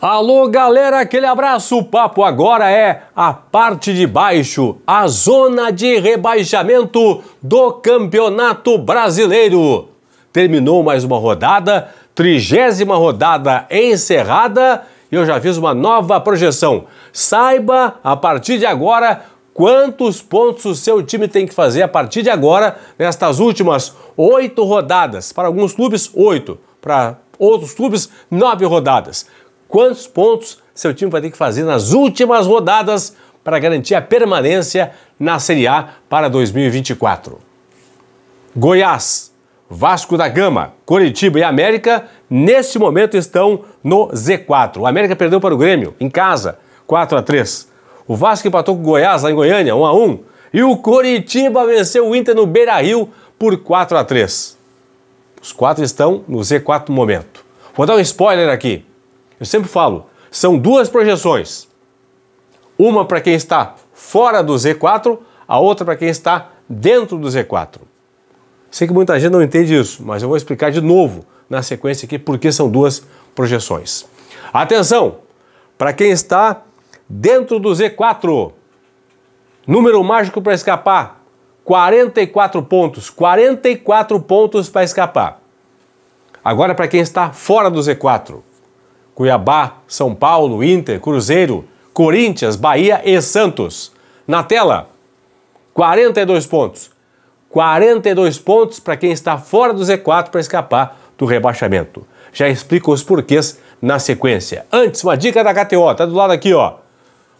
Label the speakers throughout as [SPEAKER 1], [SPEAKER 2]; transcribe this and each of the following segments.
[SPEAKER 1] Alô, galera, aquele abraço. O papo agora é a parte de baixo, a zona de rebaixamento do Campeonato Brasileiro. Terminou mais uma rodada, trigésima rodada encerrada, e eu já fiz uma nova projeção. Saiba a partir de agora quantos pontos o seu time tem que fazer a partir de agora, nestas últimas oito rodadas. Para alguns clubes, oito. Para outros clubes, nove rodadas quantos pontos seu time vai ter que fazer nas últimas rodadas para garantir a permanência na Série A para 2024. Goiás, Vasco da Gama, Coritiba e América neste momento estão no Z4. O América perdeu para o Grêmio em casa, 4 a 3. O Vasco empatou com o Goiás lá em Goiânia, 1 a 1. E o Coritiba venceu o Inter no Beira-Rio por 4 a 3. Os quatro estão no Z4 no momento. Vou dar um spoiler aqui. Eu sempre falo, são duas projeções. Uma para quem está fora do Z4, a outra para quem está dentro do Z4. Sei que muita gente não entende isso, mas eu vou explicar de novo na sequência aqui porque são duas projeções. Atenção! Para quem está dentro do Z4, número mágico para escapar: 44 pontos. 44 pontos para escapar. Agora, para quem está fora do Z4, Cuiabá, São Paulo, Inter, Cruzeiro, Corinthians, Bahia e Santos. Na tela, 42 pontos. 42 pontos para quem está fora do Z4 para escapar do rebaixamento. Já explico os porquês na sequência. Antes, uma dica da KTO, tá do lado aqui, ó.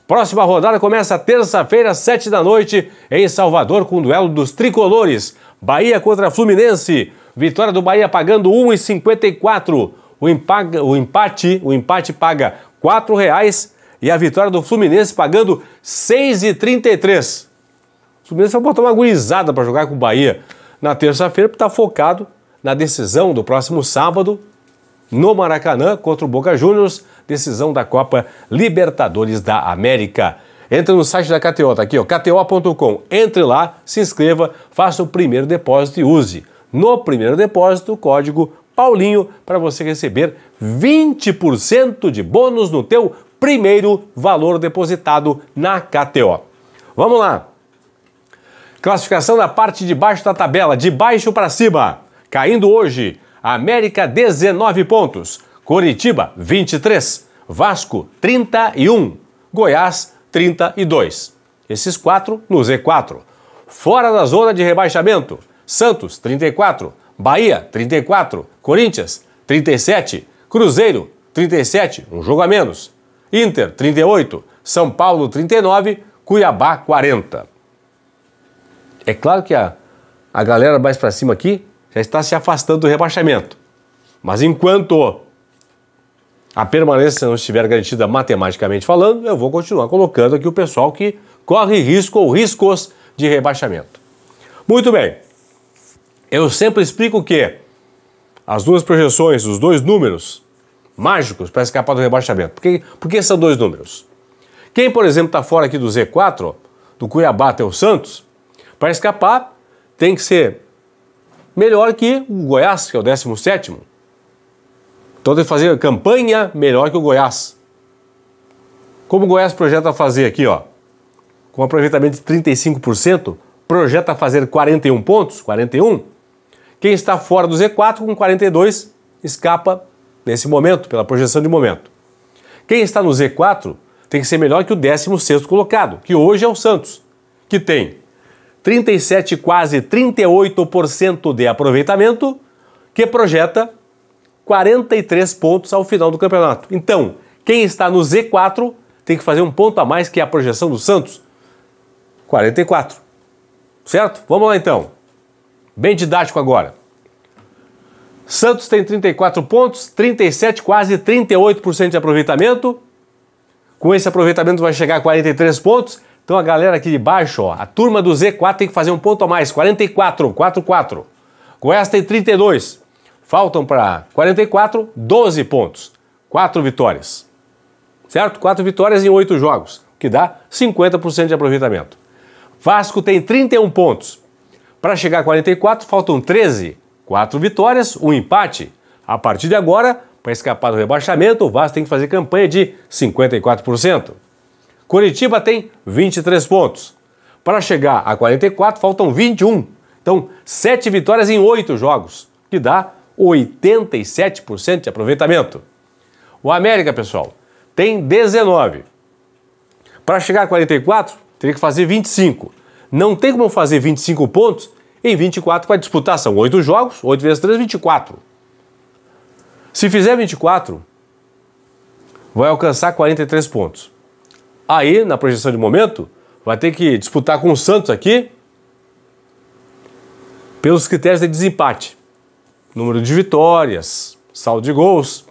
[SPEAKER 1] Próxima rodada começa terça-feira, 7 da noite, em Salvador, com o duelo dos tricolores. Bahia contra Fluminense. Vitória do Bahia pagando 1,54 o, o empate, o empate paga R$ 4,00 e a vitória do Fluminense pagando R$ 6,33. O Fluminense vai botar uma gurizada para jogar com o Bahia na terça-feira, porque está focado na decisão do próximo sábado no Maracanã contra o Boca Juniors, decisão da Copa Libertadores da América. Entre no site da KTO, tá aqui, ó, kto.com. Entre lá, se inscreva, faça o primeiro depósito e use. No primeiro depósito, o código Paulinho para você receber 20% de bônus no teu primeiro valor depositado na KTO. Vamos lá. Classificação da parte de baixo da tabela, de baixo para cima. Caindo hoje, América 19 pontos, Coritiba 23, Vasco 31, Goiás 32. Esses quatro no Z4. Fora da zona de rebaixamento, Santos 34, Bahia, 34. Corinthians, 37. Cruzeiro, 37, um jogo a menos. Inter, 38. São Paulo, 39. Cuiabá, 40. É claro que a, a galera mais para cima aqui já está se afastando do rebaixamento. Mas enquanto a permanência não estiver garantida matematicamente falando, eu vou continuar colocando aqui o pessoal que corre risco ou riscos de rebaixamento. Muito bem. Eu sempre explico que as duas projeções, os dois números mágicos para escapar do rebaixamento. Por que, por que são dois números? Quem, por exemplo, está fora aqui do Z4, do Cuiabá até o Santos, para escapar tem que ser melhor que o Goiás, que é o 17. Então tem que fazer campanha melhor que o Goiás. Como o Goiás projeta fazer aqui, ó, com aproveitamento de 35%, projeta fazer 41 pontos, 41 quem está fora do Z4 com 42 escapa nesse momento, pela projeção de momento. Quem está no Z4 tem que ser melhor que o 16 colocado, que hoje é o Santos, que tem 37, quase 38% de aproveitamento, que projeta 43 pontos ao final do campeonato. Então, quem está no Z4 tem que fazer um ponto a mais que a projeção do Santos, 44. Certo? Vamos lá então. Bem didático agora. Santos tem 34 pontos, 37, quase 38% de aproveitamento. Com esse aproveitamento vai chegar a 43 pontos. Então a galera aqui de baixo, ó, a turma do Z4 tem que fazer um ponto a mais, 44, 44. Goiás tem 32. Faltam para 44, 12 pontos. 4 vitórias. Certo? 4 vitórias em 8 jogos, que dá 50% de aproveitamento. Vasco tem 31 pontos. Para chegar a 44, faltam 13. Quatro vitórias, um empate. A partir de agora, para escapar do rebaixamento, o Vasco tem que fazer campanha de 54%. Curitiba tem 23 pontos. Para chegar a 44, faltam 21. Então, sete vitórias em oito jogos, que dá 87% de aproveitamento. O América, pessoal, tem 19. Para chegar a 44, teria que fazer 25 não tem como fazer 25 pontos em 24 para disputar. São 8 jogos, 8 vezes 3, 24. Se fizer 24, vai alcançar 43 pontos. Aí, na projeção de momento, vai ter que disputar com o Santos aqui pelos critérios de desempate. Número de vitórias, saldo de gols.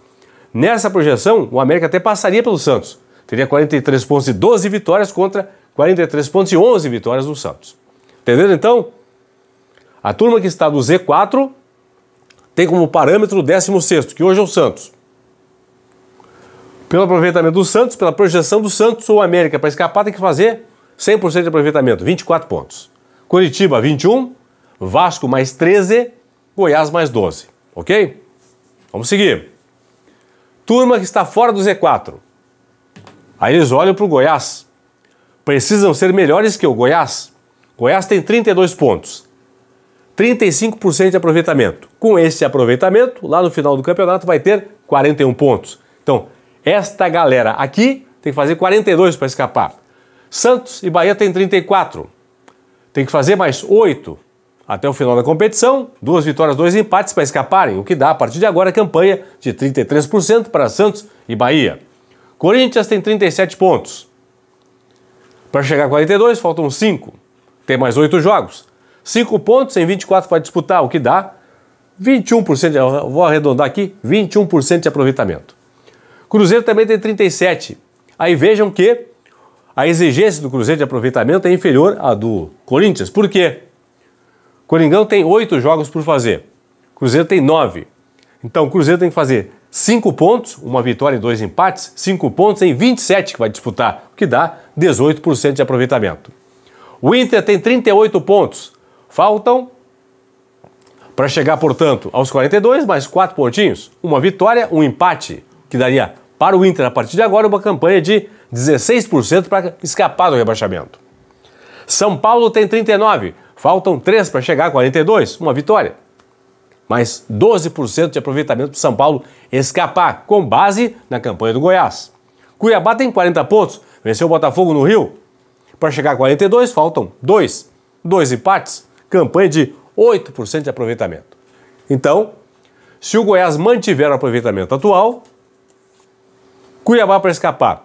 [SPEAKER 1] Nessa projeção, o América até passaria pelo Santos. Teria 43 pontos e 12 vitórias contra 43 pontos e 11 vitórias do Santos. Entenderam então? A turma que está do Z4 tem como parâmetro o 16, que hoje é o Santos. Pelo aproveitamento do Santos, pela projeção do Santos ou América para escapar, tem que fazer 100% de aproveitamento, 24 pontos. Curitiba, 21. Vasco, mais 13. Goiás, mais 12. Ok? Vamos seguir. Turma que está fora do Z4. Aí eles olham para o Goiás precisam ser melhores que o Goiás. Goiás tem 32 pontos, 35% de aproveitamento. Com esse aproveitamento, lá no final do campeonato vai ter 41 pontos. Então, esta galera aqui tem que fazer 42 para escapar. Santos e Bahia tem 34. Tem que fazer mais 8 até o final da competição, duas vitórias, dois empates para escaparem, o que dá a partir de agora a campanha de 33% para Santos e Bahia. Corinthians tem 37 pontos. Para chegar a 42, faltam 5. Tem mais 8 jogos. 5 pontos em 24 vai disputar, o que dá 21%, vou arredondar aqui, 21% de aproveitamento. Cruzeiro também tem 37. Aí vejam que a exigência do Cruzeiro de aproveitamento é inferior à do Corinthians. Por quê? Coringão tem 8 jogos por fazer. Cruzeiro tem 9. Então o Cruzeiro tem que fazer 5 pontos, uma vitória e dois empates, 5 pontos em 27 que vai disputar, o que dá 18% de aproveitamento. O Inter tem 38 pontos, faltam para chegar, portanto, aos 42, mais 4 pontinhos, uma vitória, um empate, que daria para o Inter a partir de agora uma campanha de 16% para escapar do rebaixamento. São Paulo tem 39, faltam 3 para chegar a 42, uma vitória mas 12% de aproveitamento para São Paulo escapar, com base na campanha do Goiás. Cuiabá tem 40 pontos, venceu o Botafogo no Rio. Para chegar a 42, faltam dois. Dois empates, campanha de 8% de aproveitamento. Então, se o Goiás mantiver o aproveitamento atual, Cuiabá para escapar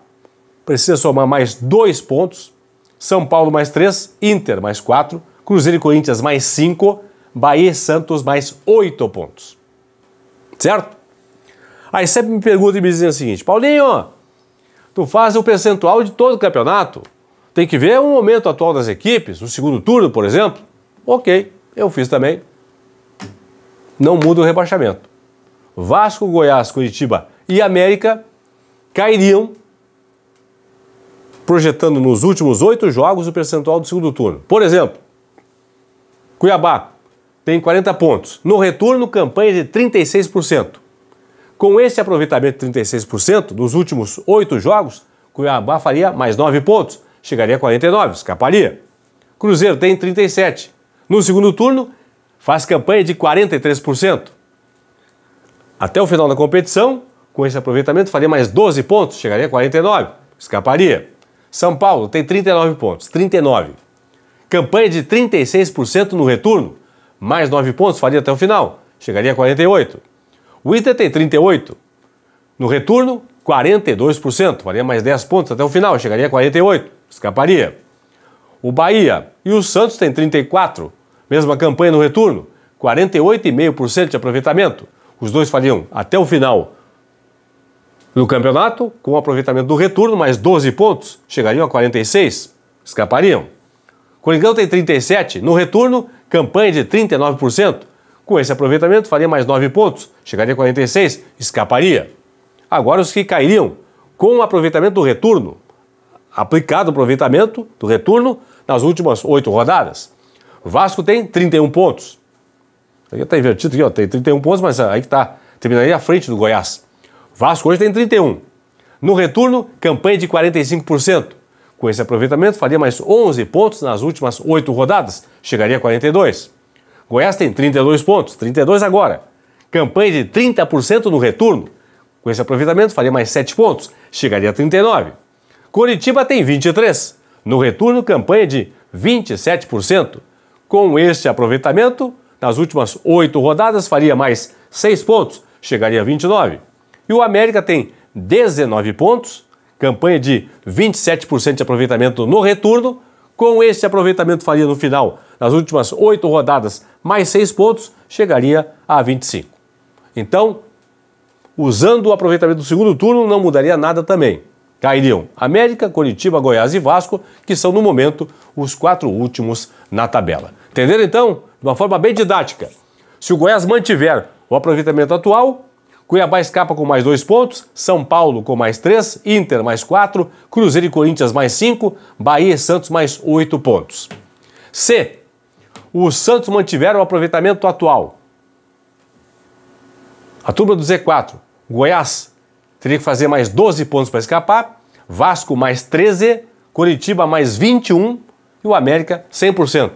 [SPEAKER 1] precisa somar mais dois pontos, São Paulo mais três, Inter mais quatro, Cruzeiro e Corinthians mais cinco Bahia e Santos mais 8 pontos. Certo? Aí sempre me perguntam e me dizem o seguinte: Paulinho, tu faz o percentual de todo o campeonato? Tem que ver o momento atual das equipes, o segundo turno, por exemplo? Ok, eu fiz também. Não muda o rebaixamento. Vasco, Goiás, Curitiba e América cairiam, projetando nos últimos oito jogos o percentual do segundo turno. Por exemplo, Cuiabá, tem 40 pontos. No retorno, campanha de 36%. Com esse aproveitamento de 36% dos últimos oito jogos, Cuiabá faria mais 9 pontos, chegaria a 49, escaparia. Cruzeiro tem 37. No segundo turno, faz campanha de 43%. Até o final da competição, com esse aproveitamento, faria mais 12 pontos, chegaria a 49, escaparia. São Paulo tem 39 pontos, 39. Campanha de 36% no retorno, mais 9 pontos, faria até o final, chegaria a 48. O Inter tem 38. No retorno, 42%, faria mais 10 pontos até o final, chegaria a 48, escaparia. O Bahia e o Santos têm 34, mesma campanha no retorno, 48,5% de aproveitamento. Os dois fariam até o final do campeonato, com o aproveitamento do retorno, mais 12 pontos, chegariam a 46, escapariam. Coringão tem 37, no retorno, campanha de 39%. Com esse aproveitamento, faria mais 9 pontos, chegaria a 46, escaparia. Agora os que cairiam, com o aproveitamento do retorno, aplicado o aproveitamento do retorno nas últimas oito rodadas. Vasco tem 31 pontos. Aqui está invertido, aqui, ó, tem 31 pontos, mas aí que está. Terminaria à frente do Goiás. Vasco hoje tem 31. No retorno, campanha de 45%. Com esse aproveitamento, faria mais 11 pontos nas últimas 8 rodadas, chegaria a 42. Goiás tem 32 pontos, 32 agora. Campanha de 30% no retorno. Com esse aproveitamento, faria mais 7 pontos, chegaria a 39. Curitiba tem 23. No retorno, campanha de 27%. Com este aproveitamento, nas últimas 8 rodadas, faria mais 6 pontos, chegaria a 29. E o América tem 19 pontos, campanha de 27% de aproveitamento no retorno, com esse aproveitamento faria no final, nas últimas oito rodadas, mais seis pontos, chegaria a 25. Então, usando o aproveitamento do segundo turno, não mudaria nada também. Cairiam América, Curitiba, Goiás e Vasco, que são no momento os quatro últimos na tabela. Entenderam então? De uma forma bem didática. Se o Goiás mantiver o aproveitamento atual, Cuiabá escapa com mais dois pontos, São Paulo com mais três, Inter mais quatro, Cruzeiro e Corinthians mais cinco, Bahia e Santos mais oito pontos. C. Os Santos mantiveram o aproveitamento atual. A turma do Z4, Goiás, teria que fazer mais 12 pontos para escapar, Vasco mais 13, Curitiba mais 21 e o América 100%.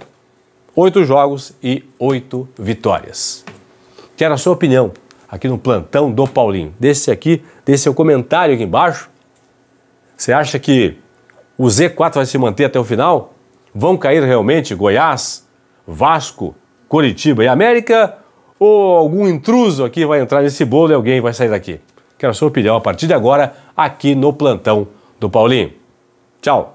[SPEAKER 1] Oito jogos e oito vitórias. Quero a sua opinião aqui no plantão do Paulinho. Desse aqui, desse seu é comentário aqui embaixo. Você acha que o Z4 vai se manter até o final? Vão cair realmente Goiás, Vasco, Curitiba e América? Ou algum intruso aqui vai entrar nesse bolo e alguém vai sair daqui? Quero a sua opinião a partir de agora aqui no plantão do Paulinho. Tchau!